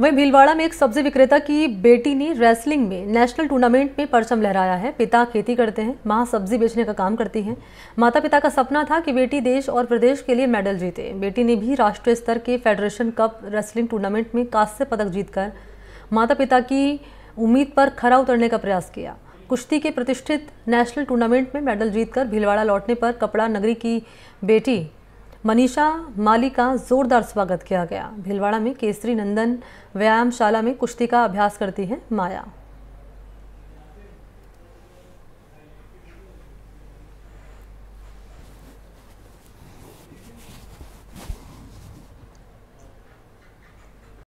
वहीं भीलवाड़ा में एक सब्जी विक्रेता की बेटी ने रेसलिंग में नेशनल टूर्नामेंट में परचम लहराया है पिता खेती करते हैं माँ सब्जी बेचने का काम करती हैं माता पिता का सपना था कि बेटी देश और प्रदेश के लिए मेडल जीते बेटी ने भी राष्ट्रीय स्तर के फेडरेशन कप रेसलिंग टूर्नामेंट में कांस्य पदक जीतकर माता पिता की उम्मीद पर खरा उतरने का प्रयास किया कुश्ती के प्रतिष्ठित नेशनल टूर्नामेंट में मेडल जीतकर भीलवाड़ा लौटने पर कपड़ा नगरी की बेटी मनीषा माली का जोरदार स्वागत किया गया भीलवाड़ा में केसरी नंदन व्यायामशाला में कुश्ती का अभ्यास करती है माया